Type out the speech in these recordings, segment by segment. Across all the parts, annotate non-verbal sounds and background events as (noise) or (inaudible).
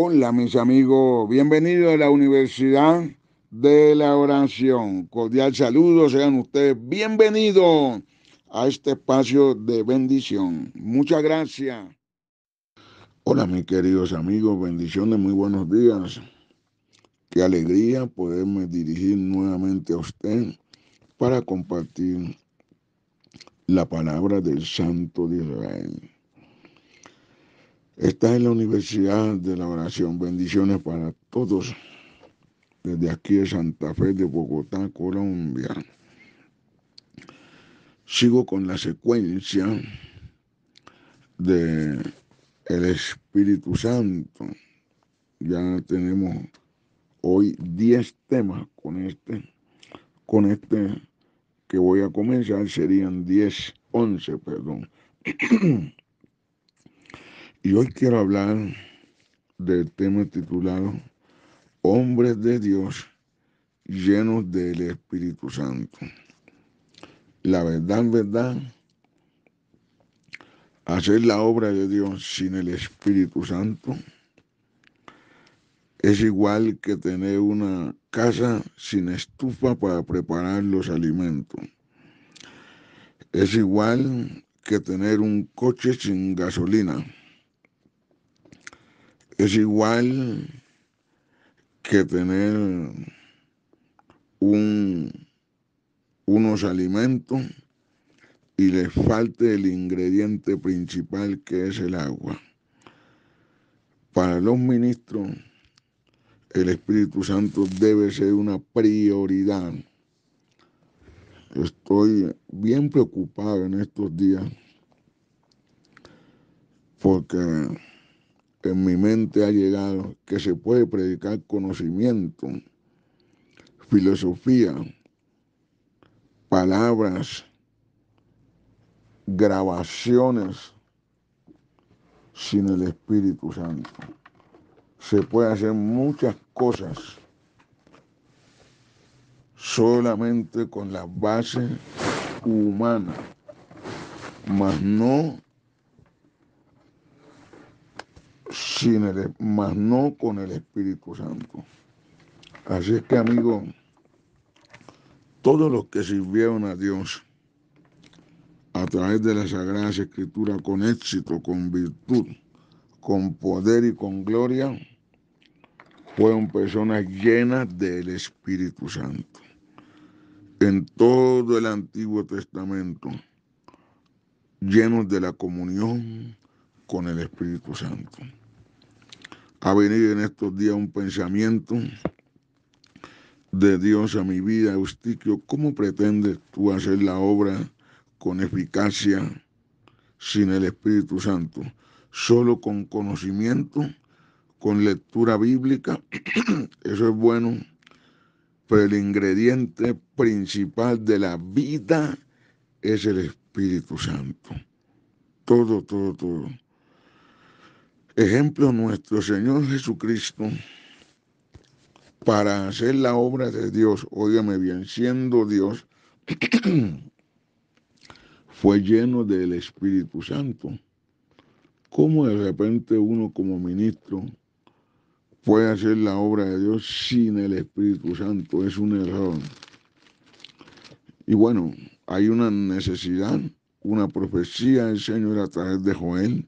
Hola mis amigos, bienvenidos a la Universidad de la Oración. Cordial saludo, sean ustedes bienvenidos a este espacio de bendición. Muchas gracias. Hola mis queridos amigos, bendiciones, muy buenos días. Qué alegría poderme dirigir nuevamente a usted para compartir la palabra del Santo de Israel. Está en la Universidad de la Oración. Bendiciones para todos desde aquí de Santa Fe de Bogotá, Colombia. Sigo con la secuencia de el Espíritu Santo. Ya tenemos hoy 10 temas con este con este que voy a comenzar serían 10, 11, perdón. (clears throat) Y hoy quiero hablar del tema titulado Hombres de Dios llenos del Espíritu Santo. La verdad, verdad, hacer la obra de Dios sin el Espíritu Santo es igual que tener una casa sin estufa para preparar los alimentos. Es igual que tener un coche sin gasolina es igual que tener unos alimentos y les falte el ingrediente principal que es el agua. Para los ministros, el Espíritu Santo debe ser una prioridad. Estoy bien preocupado en estos días porque en mi mente ha llegado, que se puede predicar conocimiento, filosofía, palabras, grabaciones sin el Espíritu Santo. Se puede hacer muchas cosas solamente con la base humana, mas no sin el, mas no con el Espíritu Santo. Así es que, amigo todos los que sirvieron a Dios a través de las Sagradas Escrituras con éxito, con virtud, con poder y con gloria, fueron personas llenas del Espíritu Santo. En todo el Antiguo Testamento, llenos de la comunión, con el Espíritu Santo. Ha venido en estos días un pensamiento de Dios a mi vida, Eustiquio, ¿cómo pretendes tú hacer la obra con eficacia sin el Espíritu Santo? Solo con conocimiento, con lectura bíblica, (clears throat) eso es bueno, pero el ingrediente principal de la vida es el Espíritu Santo. Todo, todo, todo ejemplo nuestro Señor Jesucristo para hacer la obra de Dios, óigame bien, siendo Dios, (clears throat) fue lleno del Espíritu Santo. ¿Cómo de repente uno como ministro puede hacer la obra de Dios sin el Espíritu Santo? Es un error. Y bueno, hay una necesidad, una profecía del Señor a través de Joel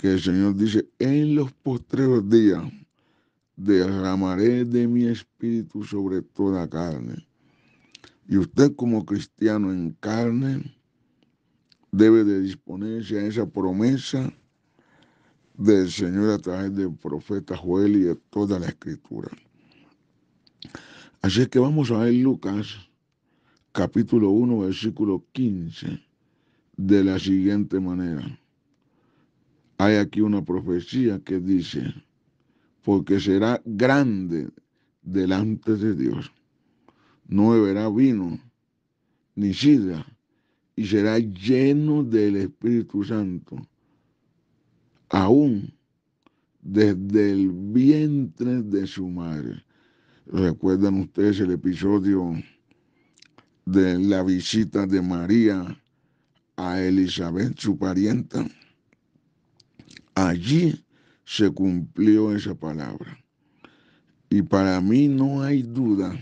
que el Señor dice, en los postreros días derramaré de mi espíritu sobre toda carne. Y usted como cristiano en carne debe de disponerse a esa promesa del Señor a través del profeta Joel y de toda la escritura. Así es que vamos a ver Lucas capítulo 1 versículo 15 de la siguiente manera hay aquí una profecía que dice, porque será grande delante de Dios. No beberá vino ni sidra y será lleno del Espíritu Santo, aún desde el vientre de su madre. ¿Recuerdan ustedes el episodio de la visita de María a Elizabeth, su parienta? allí se cumplió esa palabra. Y para mí no hay duda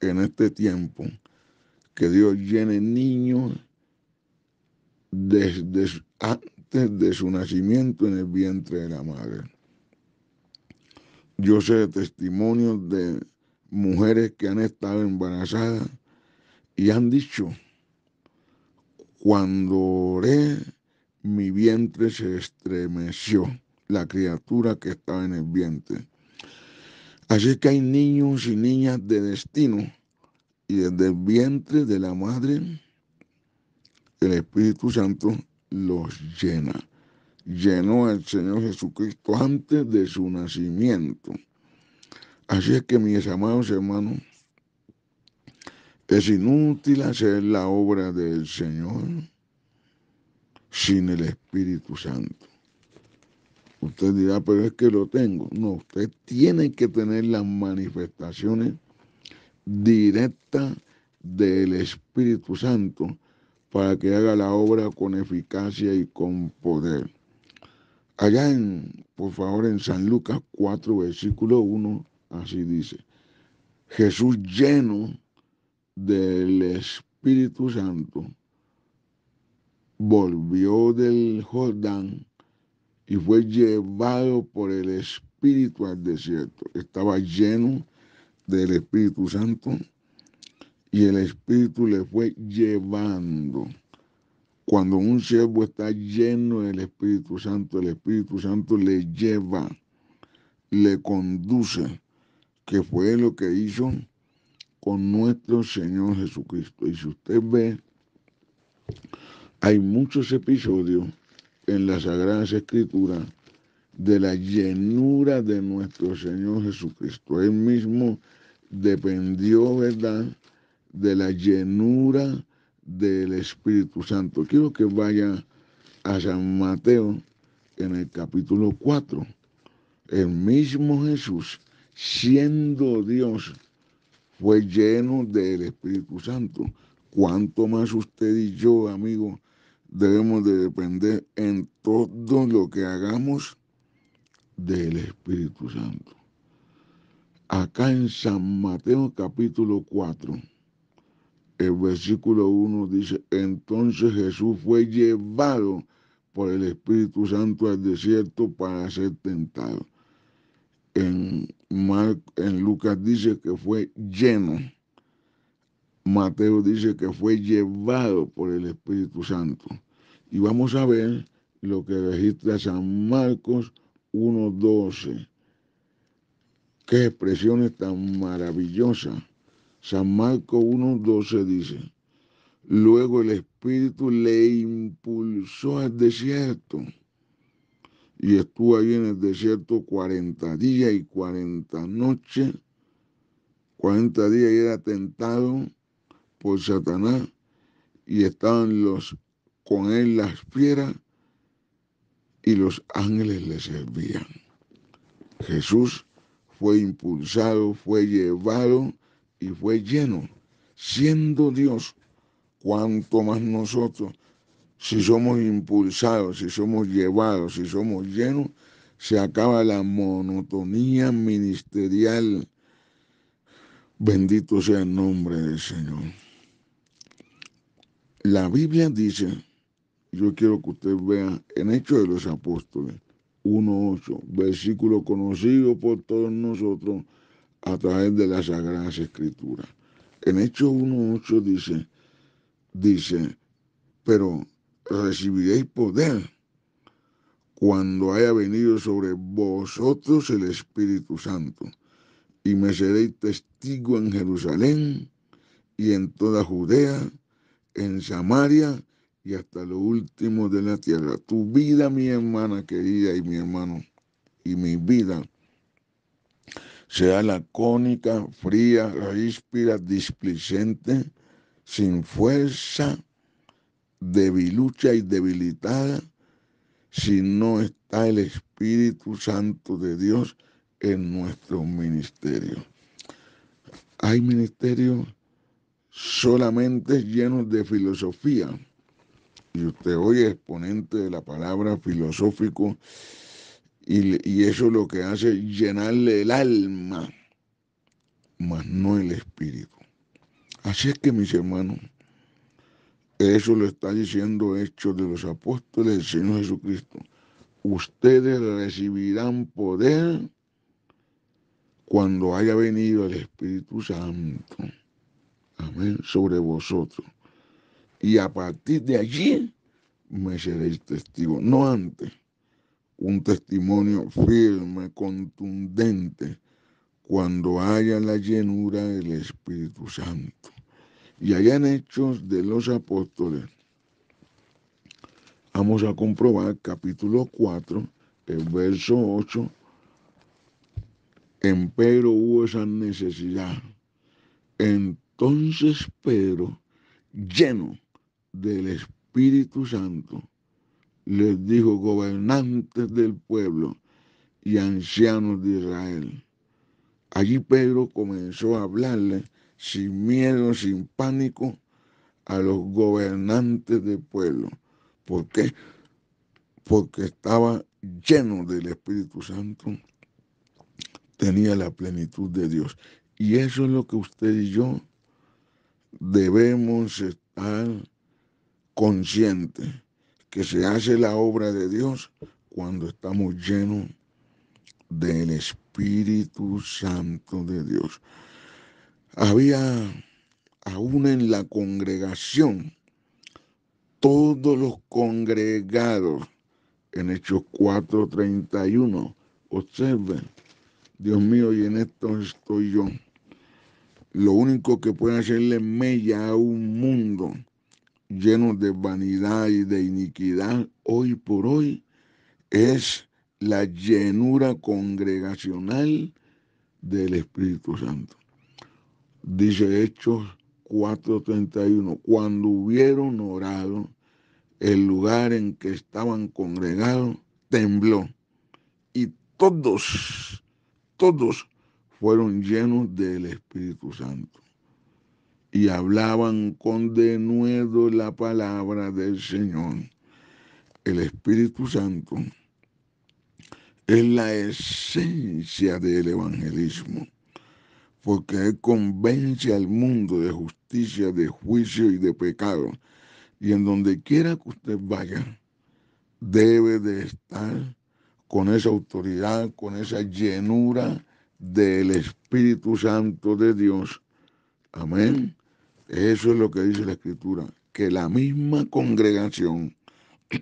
en este tiempo que Dios llene niños desde antes de su nacimiento en el vientre de la madre. Yo sé testimonios de mujeres que han estado embarazadas y han dicho, cuando oré mi vientre se estremeció, la criatura que estaba en el vientre. Así que hay niños y niñas de destino y desde el vientre de la madre el Espíritu Santo los llena. Llenó al Señor Jesucristo antes de su nacimiento. Así es que mis amados hermanos, es inútil hacer la obra del Señor sin el Espíritu Santo. Usted dirá, pero es que lo tengo. No, usted tiene que tener las manifestaciones directas del Espíritu Santo para que haga la obra con eficacia y con poder. Allá en, por favor, en San Lucas 4, versículo 1, así dice, Jesús lleno del Espíritu Santo volvió del Jordán y fue llevado por el Espíritu al desierto. Estaba lleno del Espíritu Santo y el Espíritu le fue llevando. Cuando un siervo está lleno del Espíritu Santo, el Espíritu Santo le lleva, le conduce, que fue lo que hizo con nuestro Señor Jesucristo. Y si usted ve hay muchos episodios en las Sagradas Escrituras de la llenura de nuestro Señor Jesucristo. Él mismo dependió, ¿verdad?, de la llenura del Espíritu Santo. Quiero que vaya a San Mateo en el capítulo 4. El mismo Jesús, siendo Dios, fue lleno del Espíritu Santo. ¿Cuánto más usted y yo, amigo, debemos de depender en todo lo que hagamos del Espíritu Santo. Acá en San Mateo capítulo 4, el versículo 1 dice, entonces Jesús fue llevado por el Espíritu Santo al desierto para ser tentado. En, en Lucas dice que fue lleno Mateo dice que fue llevado por el Espíritu Santo. Y vamos a ver lo que registra San Marcos 1.12. Qué expresiones tan maravillosas. San Marcos 1.12 dice, luego el Espíritu le impulsó al desierto y estuvo ahí en el desierto 40 días y 40 noches. 40 días y era tentado por pues Satanás y estaban los con él las piedras y los ángeles le servían. Jesús fue impulsado, fue llevado y fue lleno, siendo Dios, cuanto más nosotros, si somos impulsados, si somos llevados, si somos llenos, se acaba la monotonía ministerial. Bendito sea el nombre del Señor. La Biblia dice, yo quiero que usted vea en Hechos de los Apóstoles 1.8, versículo conocido por todos nosotros a través de las Sagradas Escrituras. En Hechos 1.8 dice, dice, pero recibiréis poder cuando haya venido sobre vosotros el Espíritu Santo, y me seréis testigo en Jerusalén y en toda Judea en Samaria y hasta lo último de la tierra. Tu vida, mi hermana querida y mi hermano, y mi vida sea lacónica, fría, ríspida, displicente, sin fuerza, debilucha y debilitada, si no está el Espíritu Santo de Dios en nuestro ministerio. Hay ministerio solamente llenos de filosofía. Y usted hoy es exponente de la palabra filosófico y, eso lo que hace es llenarle el alma, mas no el espíritu. Así es que mis hermanos, eso lo está diciendo hecho de los Apóstoles del Señor Jesucristo. Ustedes recibirán poder cuando haya venido el Espíritu Santo amén, sobre vosotros. Y a partir de allí me seréis testigo, no antes. Un testimonio firme, contundente, cuando haya la llenura del Espíritu Santo. Y allá en Hechos de los Apóstoles, vamos a comprobar capítulo 4, el verso 8. En Pedro hubo esa necesidad. En entonces Pedro, lleno del Espíritu Santo, les dijo, gobernantes del pueblo y ancianos de Israel. Allí Pedro comenzó a hablarle sin miedo, sin pánico, a los gobernantes del pueblo. ¿Por qué? Porque estaba lleno del Espíritu Santo, tenía la plenitud de Dios. Y eso es lo que usted y yo debemos estar conscientes que se hace la obra de Dios cuando estamos llenos del Espíritu Santo de Dios. Había aún en la congregación todos los congregados en Hechos 4:31. Observen, Dios mío, y en esto estoy yo lo único que puede hacerle mella a un mundo lleno de vanidad y de iniquidad hoy por hoy es la llenura congregacional del Espíritu Santo. Dice Hechos 4:31, cuando hubieron orado, el lugar en que estaban congregados tembló y todos, todos fueron llenos del Espíritu Santo y hablaban con denuedo la palabra del Señor. El Espíritu Santo es la esencia del evangelismo, porque Él convence al mundo de justicia, de juicio y de pecado. Y en donde quiera que usted vaya, debe de estar con esa autoridad, con esa llenura del Espíritu Santo de Dios. Amén. Mm. Eso es lo que dice la Escritura, que la misma congregación (clears throat)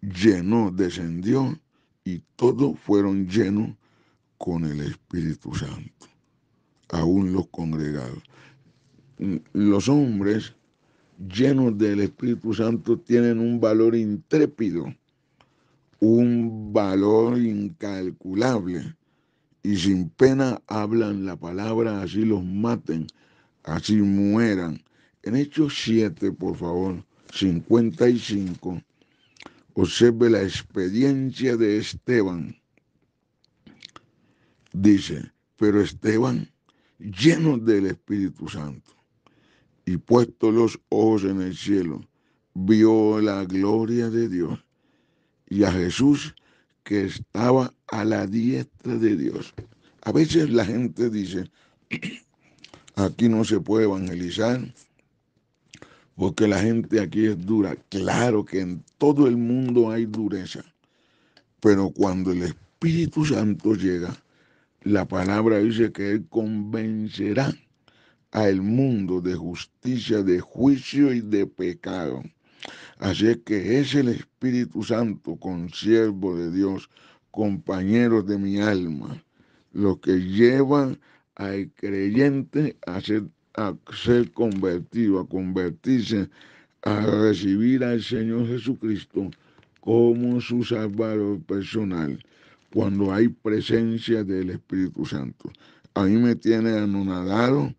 llenó, descendió y todos fueron llenos con el Espíritu Santo, aún los congregados. Mm, los hombres llenos del Espíritu Santo tienen un valor intrépido, un valor incalculable y sin pena hablan la palabra, así los maten, así mueran. En Hechos 7, por favor, 55, observe la experiencia de Esteban. Dice, pero Esteban, lleno del Espíritu Santo y puesto los ojos en el cielo, vio la gloria de Dios y a Jesús que estaba a la diestra de Dios. A veces la gente dice, (clears throat) aquí no se puede evangelizar, porque la gente aquí es dura. Claro que en todo el mundo hay dureza, pero cuando el Espíritu Santo llega, la palabra dice que Él convencerá al mundo de justicia, de juicio y de pecado. Así es que es el Espíritu Santo, consiervo de Dios, compañeros de mi alma, lo que llevan al creyente a ser, a ser convertido, a convertirse, a recibir al Señor Jesucristo como su salvador personal, cuando hay presencia del Espíritu Santo. A mí me tiene anonadado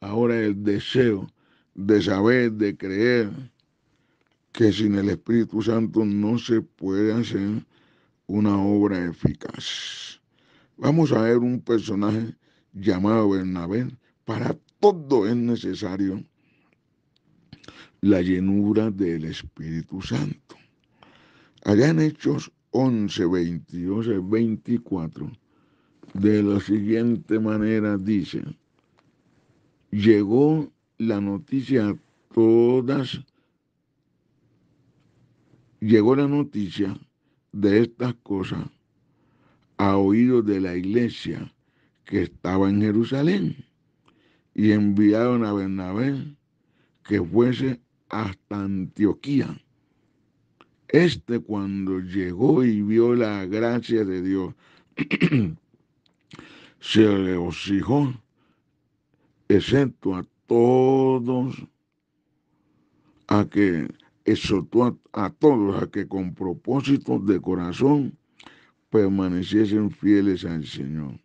ahora el deseo de saber, de creer, que sin el Espíritu Santo no se puede hacer una obra eficaz. Vamos a ver un personaje llamado Bernabé. Para todo es necesario la llenura del Espíritu Santo. Allá en Hechos 11, 22, 24, de la siguiente manera dice, llegó la noticia a todas, llegó la noticia de estas cosas a oídos de la iglesia que estaba en Jerusalén y enviaron a Bernabé que fuese hasta Antioquía. Este cuando llegó y vio la gracia de Dios, (clears throat) se le exento excepto a todos, a que exhortó a, todos a que con propósito de corazón permaneciesen fieles al Señor,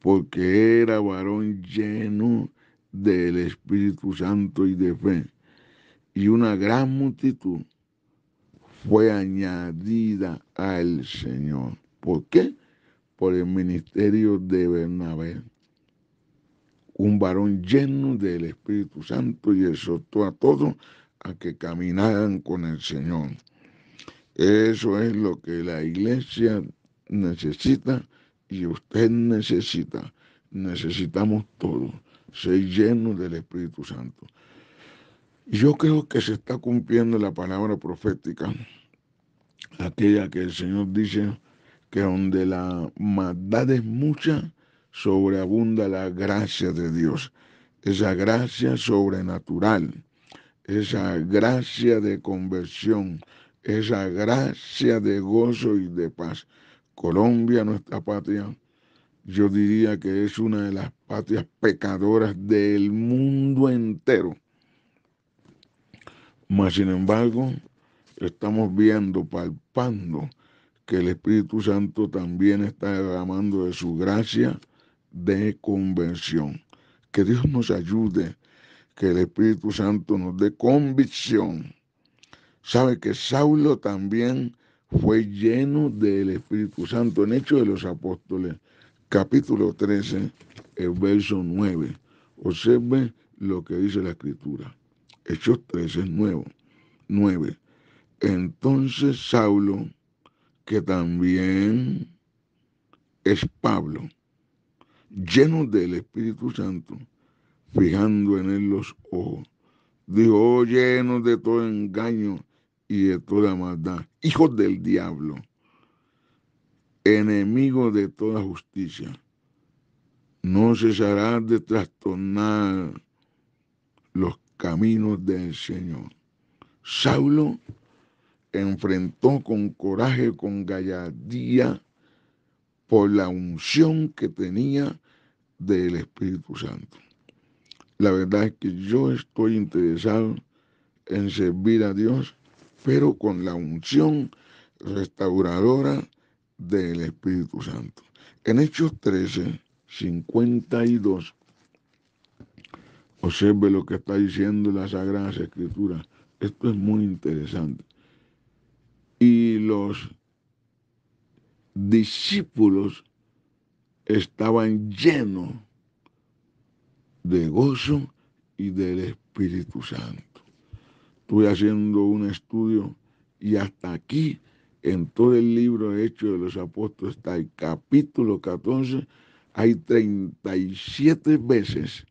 porque era varón lleno del Espíritu Santo y de fe, y una gran multitud fue añadida al Señor. ¿Por qué? Por el ministerio de Bernabé. Un varón lleno del Espíritu Santo y exhortó a todos a que caminaran con el Señor. Eso es lo que la iglesia necesita y usted necesita. Necesitamos todo, ser llenos del Espíritu Santo. yo creo que se está cumpliendo la palabra profética, aquella que el Señor dice que donde la maldad es mucha, sobreabunda la gracia de Dios, esa gracia sobrenatural esa gracia de conversión, esa gracia de gozo y de paz. Colombia, nuestra patria, yo diría que es una de las patrias pecadoras del mundo entero. Mas, sin embargo, estamos viendo, palpando, que el Espíritu Santo también está derramando de su gracia de conversión. Que Dios nos ayude que el Espíritu Santo nos dé convicción. Sabe que Saulo también fue lleno del Espíritu Santo en Hechos de los Apóstoles, capítulo 13, el verso 9. Observe lo que dice la Escritura. Hechos 13, 9. Entonces Saulo, que también es Pablo, lleno del Espíritu Santo, fijando en él los ojos. Dijo, oh, llenos de todo engaño y de toda maldad, hijos del diablo, enemigo de toda justicia, no cesará de trastornar los caminos del Señor. Saulo enfrentó con coraje, con gallardía, por la unción que tenía del Espíritu Santo. La verdad es que yo estoy interesado en servir a Dios, pero con la unción restauradora del Espíritu Santo. En Hechos 13, 52, observe lo que está diciendo las Sagradas Escrituras. Esto es muy interesante. Y los discípulos estaban llenos de gozo y del Espíritu Santo. Estuve haciendo un estudio y hasta aquí, en todo el libro hecho de los apóstoles, está el capítulo 14, hay 37 veces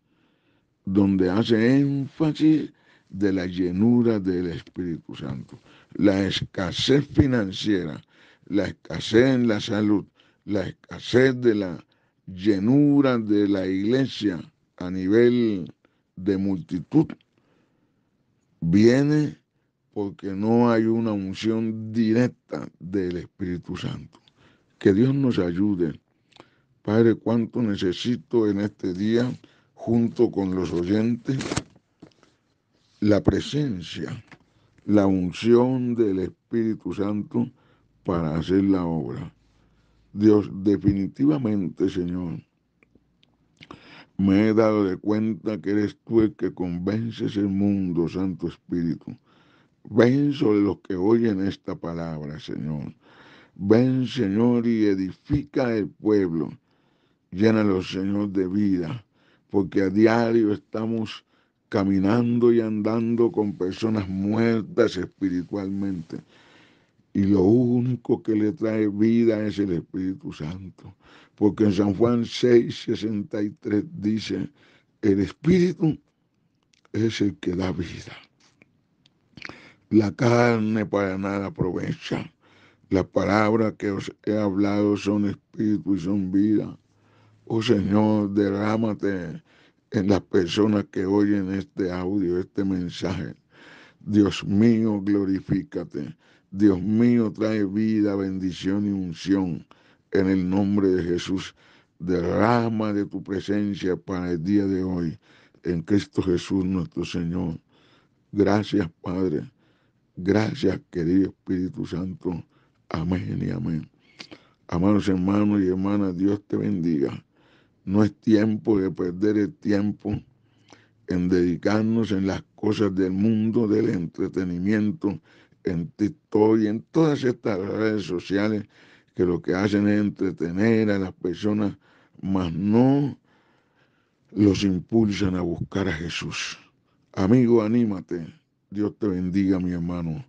donde hace énfasis de la llenura del Espíritu Santo. La escasez financiera, la escasez en la salud, la escasez de la llenura de la iglesia a nivel de multitud viene porque no hay una unción directa del Espíritu Santo. Que Dios nos ayude. Padre, cuánto necesito en este día, junto con los oyentes, la presencia, la unción del Espíritu Santo para hacer la obra. Dios, definitivamente, Señor, me he dado de cuenta que eres tú el que convences el mundo, Santo Espíritu. Ven sobre los que oyen esta palabra, Señor. Ven, Señor, y edifica el pueblo. Llénalo, Señor, de vida, porque a diario estamos caminando y andando con personas muertas espiritualmente. Y lo único que le trae vida es el Espíritu Santo. Porque en San Juan 6, 63 dice, el Espíritu es el que da vida. La carne para nada aprovecha. Las palabras que os he hablado son espíritu y son vida. Oh Señor, derrámate en las personas que oyen este audio, este mensaje. Dios mío, glorifícate. Dios mío, trae vida, bendición y unción. En el nombre de Jesús, derrama de tu presencia para el día de hoy. En Cristo Jesús nuestro Señor. Gracias Padre. Gracias querido Espíritu Santo. Amén y amén. Amados hermanos y hermanas, Dios te bendiga. No es tiempo de perder el tiempo en dedicarnos en las cosas del mundo, del entretenimiento, en TikTok y en todas estas redes sociales que lo que hacen es entretener a las personas, mas no los impulsan a buscar a Jesús. Amigo, anímate. Dios te bendiga, mi hermano.